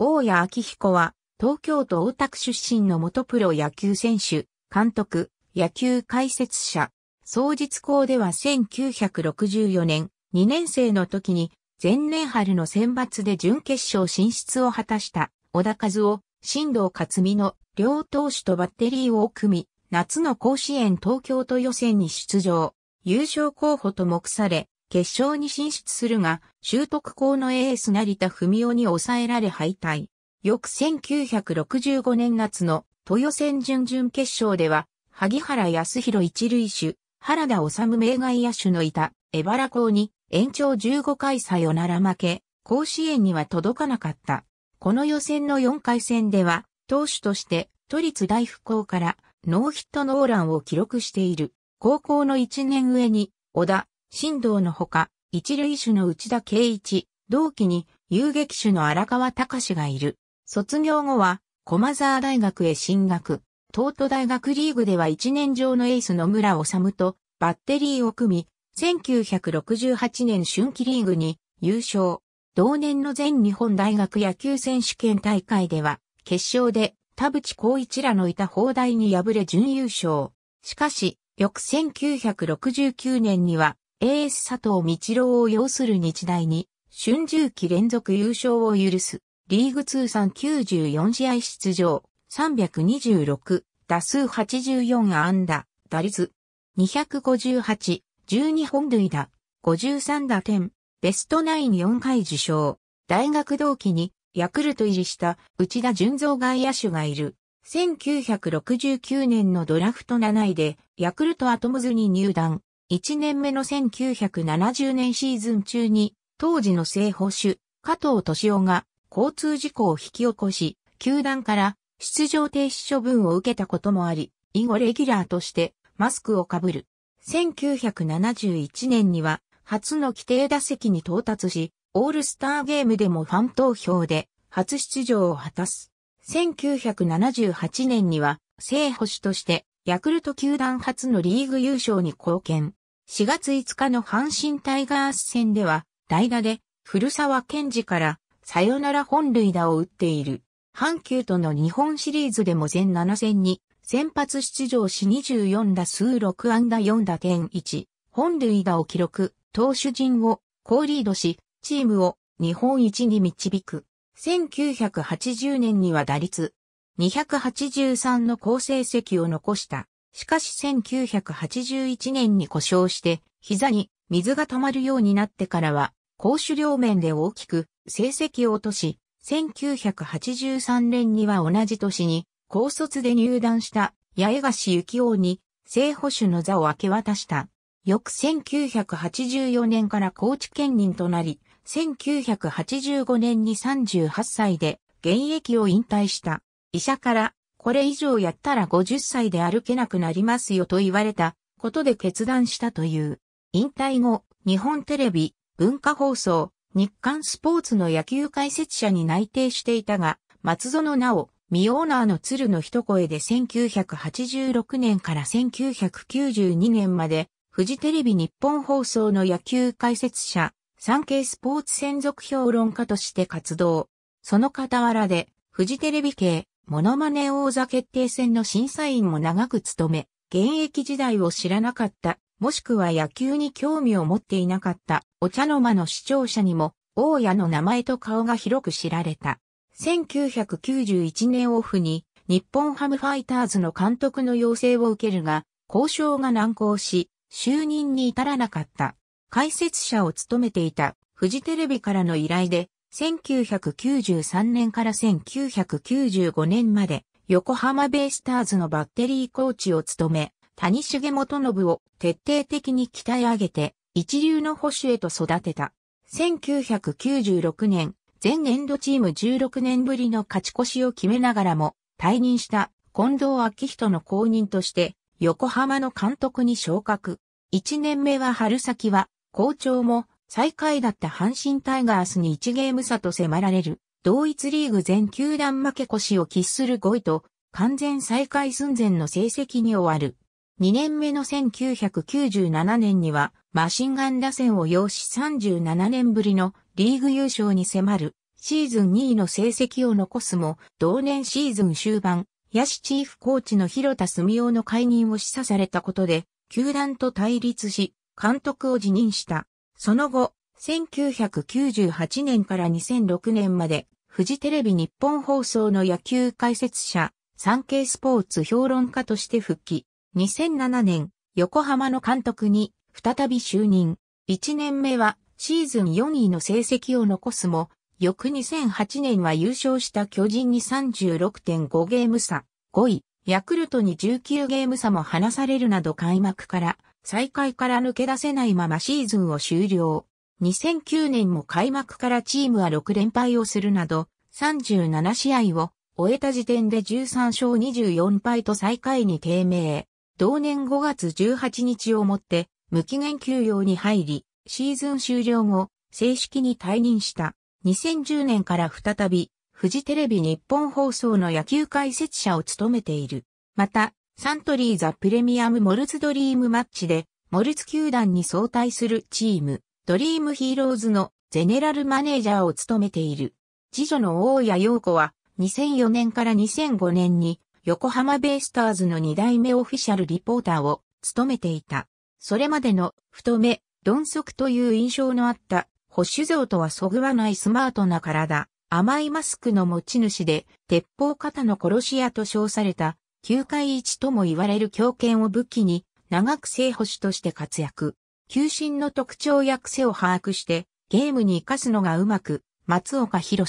大谷昭彦は、東京都大田区出身の元プロ野球選手、監督、野球解説者。総実校では1964年、2年生の時に、前年春の選抜で準決勝進出を果たした、小田和夫、新藤克美の両投手とバッテリーを組み、夏の甲子園東京都予選に出場。優勝候補と目され、決勝に進出するが、習得校のエース成田文雄に抑えられ敗退。翌1965年夏の豊戦準々決勝では、萩原康弘一塁手、原田治名外野手のいた、江原校に延長15回サをなら負け、甲子園には届かなかった。この予選の4回戦では、投手として都立大福校からノーヒットノーランを記録している。高校の1年上に、小田、新道のほか、一塁手の内田圭一、同期に遊撃手の荒川隆がいる。卒業後は、駒沢大学へ進学。東都大学リーグでは一年上のエースの村治とバッテリーを組み、1968年春季リーグに優勝。同年の全日本大学野球選手権大会では、決勝で田淵光一らのいた砲台に敗れ準優勝。しかし、翌1969年には、エース佐藤道郎を要する日大に、春秋期連続優勝を許す、リーグ通算94試合出場、326、打数84安打、打率、258、12本塁打、53打点、ベストナイン4回受賞。大学同期に、ヤクルト入りした内田純造外野手がいる。1969年のドラフト7位で、ヤクルトアトムズに入団。1年目の1970年シーズン中に、当時の正捕手、加藤敏夫が交通事故を引き起こし、球団から出場停止処分を受けたこともあり、以後レギュラーとしてマスクをかぶる。1971年には初の規定打席に到達し、オールスターゲームでもファン投票で初出場を果たす。1978年には正捕手としてヤクルト球団初のリーグ優勝に貢献。4月5日の阪神タイガース戦では、代打で古沢健二からサヨナラ本塁打を打っている。阪急との日本シリーズでも全7戦に先発出場し24打数6安打4打点1、本塁打を記録、投手陣を高リードし、チームを日本一に導く。1980年には打率283の好成績を残した。しかし1981年に故障して膝に水が溜まるようになってからは攻守両面で大きく成績を落とし、1983年には同じ年に高卒で入団した八重樫幸雄に正捕手の座を明け渡した。翌1984年から高知県人となり、1985年に38歳で現役を引退した。医者からこれ以上やったら50歳で歩けなくなりますよと言われたことで決断したという。引退後、日本テレビ、文化放送、日刊スポーツの野球解説者に内定していたが、松園直、ミオーナーの鶴の一声で1986年から1992年まで、フジテレビ日本放送の野球解説者、産経スポーツ専属評論家として活動。その傍らで、フジテレビ系、モノマネ王座決定戦の審査員も長く務め、現役時代を知らなかった、もしくは野球に興味を持っていなかったお茶の間の視聴者にも、大家の名前と顔が広く知られた。1991年オフに日本ハムファイターズの監督の要請を受けるが、交渉が難航し、就任に至らなかった。解説者を務めていたフジテレビからの依頼で1993年から1995年まで横浜ベイスターズのバッテリーコーチを務め、谷重元信を徹底的に鍛え上げて一流の保守へと育てた。1996年、前年度チーム16年ぶりの勝ち越しを決めながらも退任した近藤昭人の後任として横浜の監督に昇格。1年目は春先は校長も最下位だった阪神タイガースに1ゲーム差と迫られる、同一リーグ全球団負け越しを喫する5位と、完全再開寸前の成績に終わる。2年目の1997年には、マシンガン打線を要し37年ぶりのリーグ優勝に迫る、シーズン2位の成績を残すも、同年シーズン終盤、ヤシチーフコーチの広田澄夫の解任を示唆されたことで、球団と対立し、監督を辞任した。その後、1998年から2006年まで、フジテレビ日本放送の野球解説者、産経スポーツ評論家として復帰。2007年、横浜の監督に再び就任。1年目はシーズン4位の成績を残すも、翌2008年は優勝した巨人に36.5ゲーム差、5位、ヤクルトに19ゲーム差も離されるなど開幕から再開から抜け出せないままシーズンを終了。2009年も開幕からチームは6連敗をするなど、37試合を終えた時点で13勝24敗と最下位に低迷。同年5月18日をもって無期限休養に入り、シーズン終了後、正式に退任した。2010年から再び、フジテレビ日本放送の野球解説者を務めている。また、サントリーザプレミアムモルツドリームマッチで、モルツ球団に相対するチーム、ドリームヒーローズのゼネラルマネージャーを務めている。次女の大谷陽子は、2004年から2005年に、横浜ベイスターズの2代目オフィシャルリポーターを務めていた。それまでの太め、鈍足という印象のあった保守像とはそぐわないスマートな体、甘いマスクの持ち主で、鉄砲型の殺し屋と称された9回1とも言われる強肩を武器に、長く正捕手として活躍。球審の特徴や癖を把握して、ゲームに活かすのがうまく、松岡博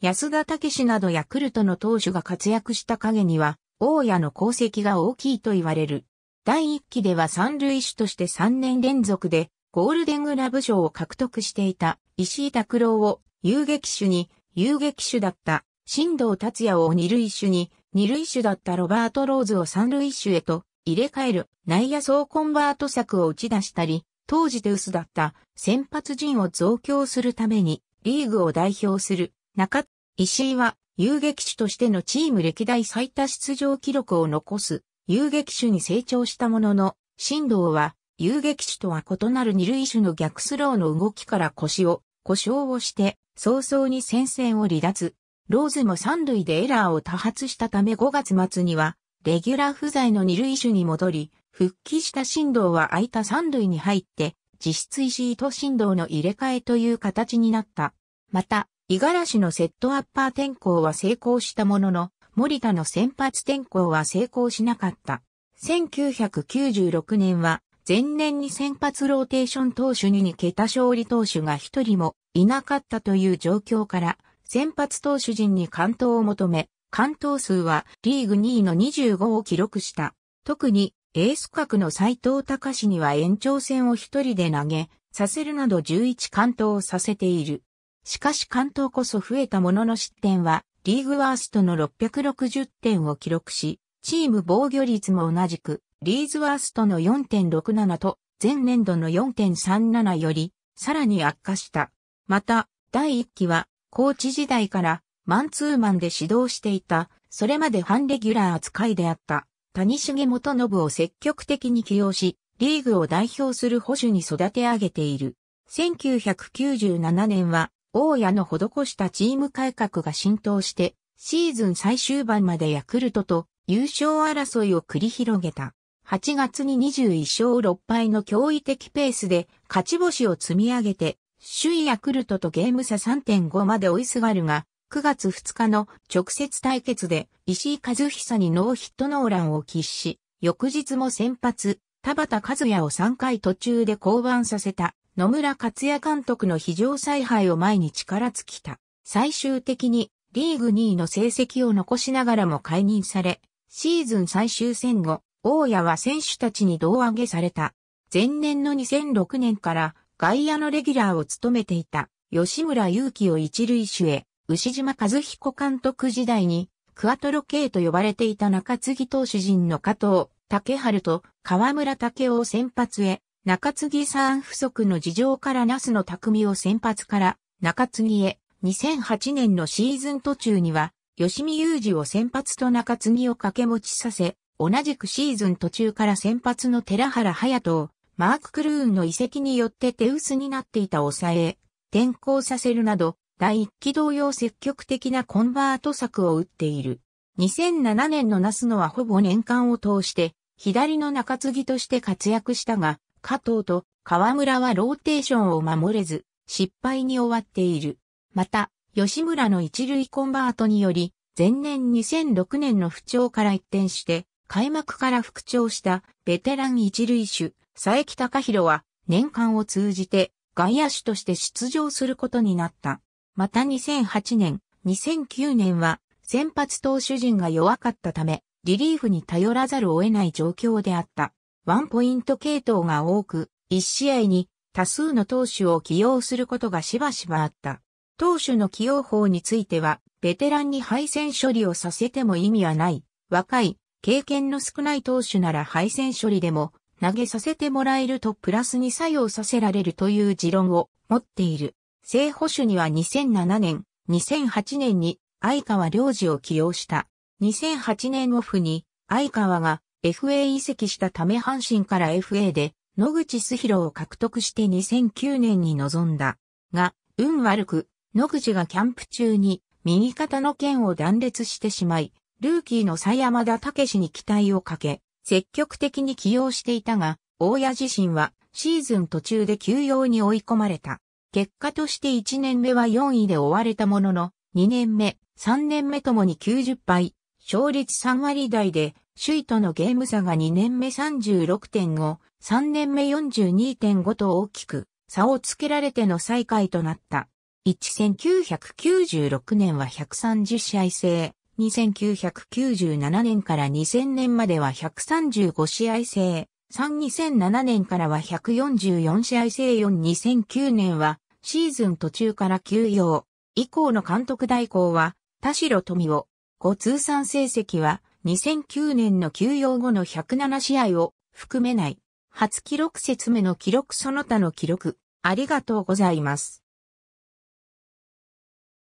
安田武史などヤクルトの投手が活躍した影には、大谷の功績が大きいと言われる。第1期では三塁手として3年連続で、ゴールデングラブ賞を獲得していた石井拓郎を遊撃手に、遊撃手だった新藤達也を二塁手に、二塁手だったロバート・ローズを三塁手へと入れ替える内野総コンバート策を打ち出したり、当時手薄だった先発陣を増強するためにリーグを代表する中、石井は遊撃手としてのチーム歴代最多出場記録を残す遊撃手に成長したものの、振動は遊撃手とは異なる二塁手の逆スローの動きから腰を故障をして早々に戦線を離脱。ローズも三塁でエラーを多発したため5月末には、レギュラー不在の二塁手に戻り、復帰した振動は空いた三塁に入って、実質石井と振動の入れ替えという形になった。また、五十嵐のセットアッパー転向は成功したものの、森田の先発転向は成功しなかった。1996年は、前年に先発ローテーション投手に2桁勝利投手が一人もいなかったという状況から、先発投手陣に完投を求め、完投数はリーグ2位の25を記録した。特にエース格の斎藤隆には延長戦を一人で投げ、させるなど11完投をさせている。しかし関東こそ増えたものの失点は、リーグワーストの660点を記録し、チーム防御率も同じく、リーズワーストの4.67と、前年度の4.37より、さらに悪化した。また、第1期は、高知時代からマンツーマンで指導していた、それまでン・レギュラー扱いであった谷重元信を積極的に起用し、リーグを代表する保守に育て上げている。1997年は、大谷の施したチーム改革が浸透して、シーズン最終盤までヤクルトと優勝争いを繰り広げた。8月に21勝6敗の驚異的ペースで勝ち星を積み上げて首位ヤクルトとゲーム差3.5まで追いすがるが、9月2日の直接対決で石井和久にノーヒットノーランを喫し、翌日も先発、田畑和也を3回途中で降板させた野村克也監督の非常采配を前に力尽きた。最終的にリーグ2位の成績を残しながらも解任され、シーズン最終戦後、大谷は選手たちに胴上げされた。前年の2006年から外野のレギュラーを務めていた吉村祐希を一塁手へ、牛島和彦監督時代に、クアトロ系と呼ばれていた中継ぎ投手陣の加藤、竹春と河村竹雄を先発へ、中継ぎ三不足の事情から那須の匠を先発から中継ぎへ、2008年のシーズン途中には、吉見雄二を先発と中継ぎを掛け持ちさせ、同じくシーズン途中から先発の寺原隼人をマーク・クルーンの遺跡によって手薄になっていた抑え、転校させるなど、第一期同様積極的なコンバート策を打っている。2007年のナスノはほぼ年間を通して、左の中継ぎとして活躍したが、加藤と河村はローテーションを守れず、失敗に終わっている。また、吉村の一塁コンバートにより、前年2006年の不調から一転して、開幕から復調したベテラン一塁手、佐伯隆弘は年間を通じて外野手として出場することになった。また2008年、2009年は先発投手陣が弱かったため、リリーフに頼らざるを得ない状況であった。ワンポイント系統が多く、1試合に多数の投手を起用することがしばしばあった。投手の起用法については、ベテランに敗戦処理をさせても意味はない。若い経験の少ない投手なら敗戦処理でも投げさせてもらえるとプラスに作用させられるという持論を持っている。正捕手には2007年、2008年に相川良二を起用した。2008年オフに相川が FA 移籍したため阪神から FA で野口すひろを獲得して2009年に臨んだ。が、運悪く、野口がキャンプ中に右肩の剣を断裂してしまい、ルーキーの佐山田武に期待をかけ、積極的に起用していたが、大谷自身はシーズン途中で休養に追い込まれた。結果として1年目は4位で終われたものの、2年目、3年目ともに90敗、勝率3割台で、首位とのゲーム差が2年目36.5、3年目42.5と大きく、差をつけられての最下位となった。1996年は130試合制、2997年から2000年までは135試合制、32007年からは144試合制42009年はシーズン途中から休養。以降の監督代行は田代富夫。ご通算成績は2009年の休養後の107試合を含めない。初記録説明の記録その他の記録。ありがとうございます。